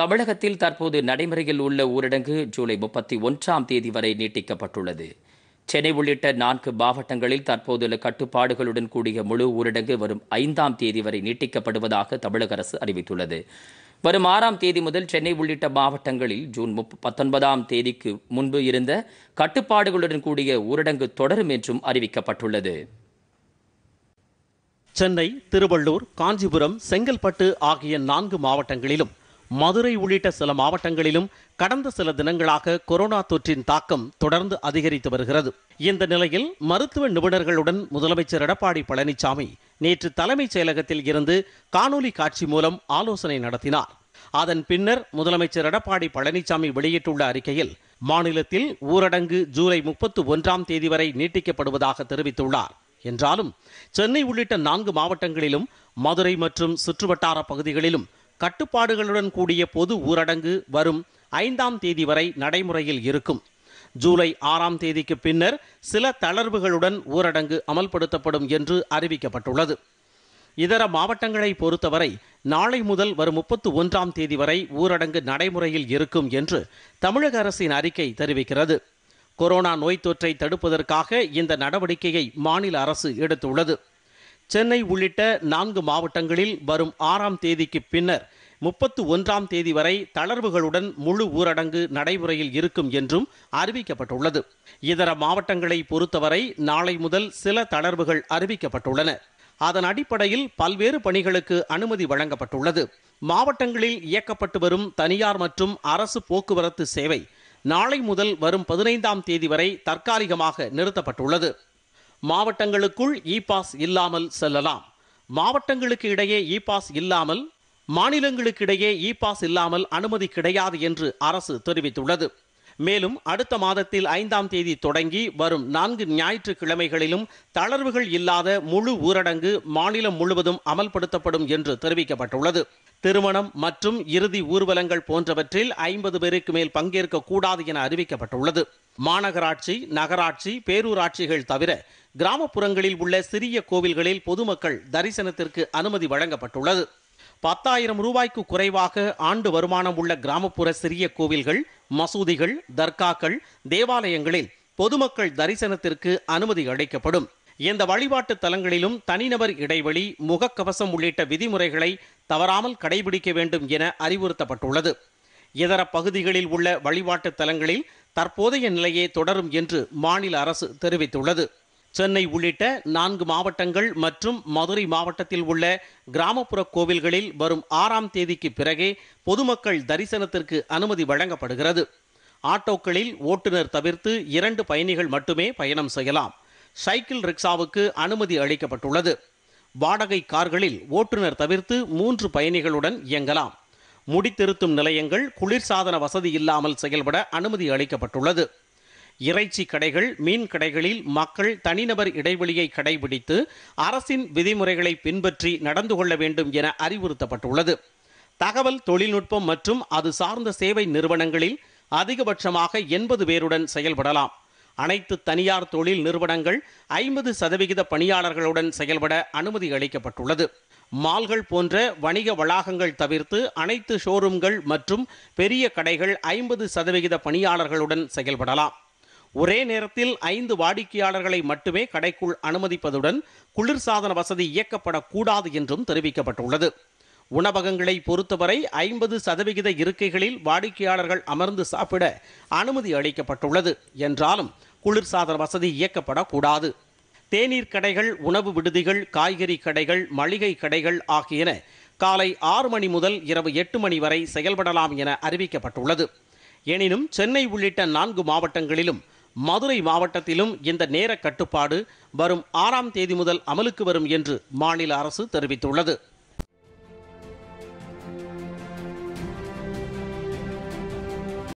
தமிழகத்தில் தற்போது நடைமுறையில் உள்ள ஊரடங்கு ஜூலை முப்பத்தி ஒன்றாம் தேதி வரை நீட்டிக்கப்பட்டுள்ளது சென்னை உள்ளிட்ட நான்கு மாவட்டங்களில் தற்போதுள்ள கட்டுப்பாடுகளுடன் கூடிய முழு ஊரடங்கு வரும் ஐந்தாம் தேதி வரை நீட்டிக்கப்படுவதாக தமிழக அரசு அறிவித்துள்ளது வரும் ஆறாம் தேதி முதல் சென்னை உள்ளிட்ட மாவட்டங்களில் ஜூன் முப் பத்தொன்பதாம் தேதிக்கு முன்பு இருந்த கட்டுப்பாடுகளுடன் கூடிய ஊரடங்கு தொடரும் என்றும் அறிவிக்கப்பட்டுள்ளது சென்னை திருவள்ளூர் காஞ்சிபுரம் செங்கல்பட்டு ஆகிய நான்கு மாவட்டங்களிலும் மதுரை உள்ளிட்ட சில மாவட்டங்களிலும் கடந்த சில தினங்களாக கொரோனா தொற்றின் தாக்கம் தொடர்ந்து அதிகரித்து வருகிறது இந்த நிலையில் மருத்துவ நிபுணர்களுடன் முதலமைச்சர் எடப்பாடி பழனிசாமி நேற்று தலைமைச் செயலகத்தில் இருந்து காணொலி காட்சி மூலம் ஆலோசனை நடத்தினார் அதன் பின்னர் முதலமைச்சர் எடப்பாடி பழனிசாமி வெளியிட்டுள்ள அறிக்கையில் மாநிலத்தில் ஊரடங்கு ஜூலை முப்பத்து ஒன்றாம் தேதி வரை நீட்டிக்கப்படுவதாக தெரிவித்துள்ளார் என்றாலும் சென்னை உள்ளிட்ட நான்கு மாவட்டங்களிலும் மதுரை மற்றும் சுற்றுவட்டார பகுதிகளிலும் கட்டுப்பாடுகளுடன் கூடிய பொது ஊரடங்கு வரும் ஐந்தாம் தேதி வரை நடைமுறையில் இருக்கும் ஜூலை ஆறாம் தேதிக்கு பின்னர் சில தளர்வுகளுடன் ஊரடங்கு அமல்படுத்தப்படும் என்று அறிவிக்கப்பட்டுள்ளது இதர மாவட்டங்களை பொறுத்தவரை நாளை முதல் வரும் முப்பத்து ஒன்றாம் தேதி வரை ஊரடங்கு நடைமுறையில் இருக்கும் என்று தமிழக அரசின் அறிக்கை தெரிவிக்கிறது கொரோனா நோய் தொற்றை தடுப்பதற்காக இந்த நடவடிக்கையை மாநில அரசு எடுத்துள்ளது சென்னை உள்ளிட்ட நான்கு மாவட்டங்களில் வரும் ஆறாம் தேதிக்கு பின்னர் முப்பத்து ஒன்றாம் தேதி வரை தளர்வுகளுடன் முழு ஊரடங்கு நடைமுறையில் இருக்கும் என்றும் அறிவிக்கப்பட்டுள்ளது இதர மாவட்டங்களை பொறுத்தவரை நாளை முதல் சில தளர்வுகள் அறிவிக்கப்பட்டுள்ளன அதன் அடிப்படையில் பல்வேறு பணிகளுக்கு அனுமதி வழங்கப்பட்டுள்ளது மாவட்டங்களில் இயக்கப்பட்டு வரும் தனியார் மற்றும் அரசு போக்குவரத்து சேவை நாளை முதல் வரும் பதினைந்தாம் தேதி வரை தற்காலிகமாக நிறுத்தப்பட்டுள்ளது மாவட்டங்களுக்குள் இ பாஸ் இல்லாமல் செல்லலாம் மாவட்டங்களுக்கு இடையே இ பாஸ் இல்லாமல் மாநிலங்களுக்கிடையே இ பாஸ் இல்லாமல் அனுமதி கிடையாது என்று அரசு தெரிவித்துள்ளது மேலும் அடுத்த மாதத்தில் ஐந்தாம் தேதி தொடங்கி வரும் நான்கு ஞாயிற்றுக்கிழமைகளிலும் தளர்வுகள் இல்லாத முழு ஊரடங்கு மாநிலம் முழுவதும் அமல்படுத்தப்படும் என்று தெரிவிக்கப்பட்டுள்ளது திருமணம் மற்றும் இறுதி ஊர்வலங்கள் போன்றவற்றில் ஐம்பது பேருக்கு மேல் பங்கேற்கக்கூடாது என அறிவிக்கப்பட்டுள்ளது மாநகராட்சி நகராட்சி பேரூராட்சிகள் தவிர கிராமப்புறங்களில் உள்ள சிறிய கோவில்களில் பொதுமக்கள் தரிசனத்திற்கு அனுமதி வழங்கப்பட்டுள்ளது பத்தாயிரம் ரூபாய்க்கு குறைவாக ஆண்டு வருமானம் உள்ள கிராமப்புற சிறிய கோவில்கள் மசூதிகள் தர்காக்கள் தேவாலயங்களில் பொதுமக்கள் தரிசனத்திற்கு அனுமதி அளிக்கப்படும் இந்த வழிபாட்டு தலங்களிலும் தனிநபர் இடைவெளி முகக்கவசம் உள்ளிட்ட விதிமுறைகளை தவறாமல் கடைபிடிக்க வேண்டும் என அறிவுறுத்தப்பட்டுள்ளது இதர பகுதிகளில் உள்ள வழிபாட்டு தலங்களில் தற்போதைய நிலையே தொடரும் என்று மாநில அரசு தெரிவித்துள்ளது சென்னை உள்ளிட்ட நான்கு மாவட்டங்கள் மற்றும் மதுரை மாவட்டத்தில் உள்ள கிராமப்புற கோவில்களில் வரும் ஆறாம் தேதிக்கு பிறகே பொதுமக்கள் தரிசனத்திற்கு அனுமதி வழங்கப்படுகிறது ஆட்டோக்களில் ஓட்டுநர் தவிர்த்து இரண்டு பயணிகள் மட்டுமே பயணம் செய்யலாம் சைக்கிள் ரிக்ஷாவுக்கு அனுமதி அளிக்கப்பட்டுள்ளது வாடகை கார்களில் ஓட்டுநர் தவிர்த்து மூன்று பயணிகளுடன் இயங்கலாம் முடித்திருத்தும் நிலையங்கள் குளிர்சாதன வசதி இல்லாமல் செயல்பட அனுமதி அளிக்கப்பட்டுள்ளது இறைச்சி கடைகள் மீன் கடைகளில் மக்கள் தனிநபர் இடைவெளியை கடைபிடித்து அரசின் விதிமுறைகளை பின்பற்றி நடந்து கொள்ள வேண்டும் என அறிவுறுத்தப்பட்டுள்ளது தகவல் தொழில்நுட்பம் மற்றும் அது சார்ந்த சேவை நிறுவனங்களில் அதிகபட்சமாக எண்பது பேருடன் செயல்படலாம் அனைத்து தனியார் தொழில் நிறுவனங்கள் ஐம்பது சதவிகித பணியாளர்களுடன் செயல்பட அனுமதி அளிக்கப்பட்டுள்ளது மால்கள் போன்ற வணிக வளாகங்கள் தவிர்த்து அனைத்து ஷோரூம்கள் மற்றும் பெரிய கடைகள் ஐம்பது சதவிகித பணியாளர்களுடன் செயல்படலாம் ஒரே நேரத்தில் ஐந்து வாடிக்கையாளர்களை மட்டுமே கடைக்குள் அனுமதிப்பதுடன் குளிர்சாதன வசதி இயக்கப்படக்கூடாது என்றும் தெரிவிக்கப்பட்டுள்ளது உணவகங்களை பொறுத்தவரை ஐம்பது சதவிகித இருக்கைகளில் வாடிக்கையாளர்கள் அமர்ந்து சாப்பிட அனுமதி அளிக்கப்பட்டுள்ளது என்றாலும் குளிர்சாதன வசதி இயக்கப்படக்கூடாது தேநீர் கடைகள் உணவு விடுதிகள் காய்கறி கடைகள் மளிகை கடைகள் ஆகியன காலை ஆறு மணி முதல் இரவு எட்டு மணி வரை செயல்படலாம் என அறிவிக்கப்பட்டுள்ளது எனினும் சென்னை உள்ளிட்ட நான்கு மாவட்டங்களிலும் மதுரை மாவட்டத்திலும் இந்த நேர கட்டுப்பாடு வரும் ஆறாம் தேதி முதல் அமலுக்கு வரும் என்று மாநில அரசு தெரிவித்துள்ளது